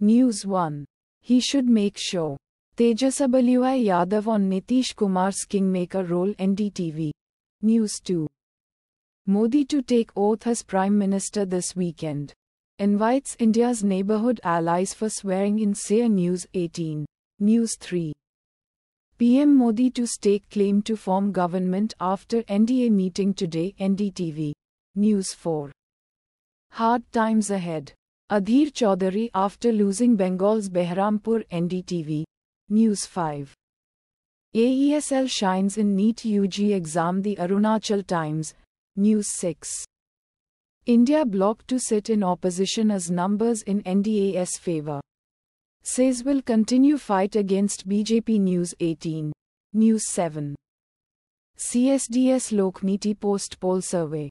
News 1. He should make sure. Tejasabaliwai Yadav on Nitish Kumar's kingmaker role NDTV. News 2. Modi to take oath as Prime Minister this weekend. Invites India's neighborhood allies for swearing in SEA News 18. News 3. PM Modi to stake claim to form government after NDA meeting today NDTV. News 4. Hard times ahead. Adhir Chaudhary after losing Bengal's Behrampur NDTV. News 5. AESL shines in NEET UG exam The Arunachal Times. News 6. India blocked to sit in opposition as numbers in NDA's favor. Says will continue fight against BJP News 18. News 7. CSDS Lokmiti post poll survey.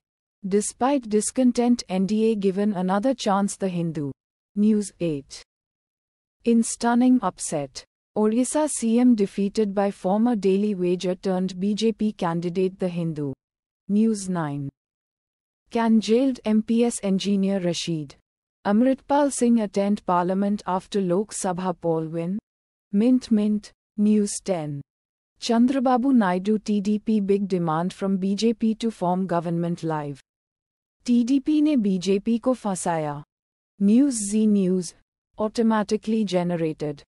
Despite discontent, NDA given another chance. The Hindu. News 8. In stunning upset, Orissa CM defeated by former daily wager turned BJP candidate The Hindu. News 9. Can jailed MPS engineer Rashid Amritpal Singh attend parliament after Lok Sabha poll win? Mint Mint, News 10. Chandrababu Naidu TDP big demand from BJP to form government live. TDP ने बीजेपी को फंसाया news Zee news automatically generated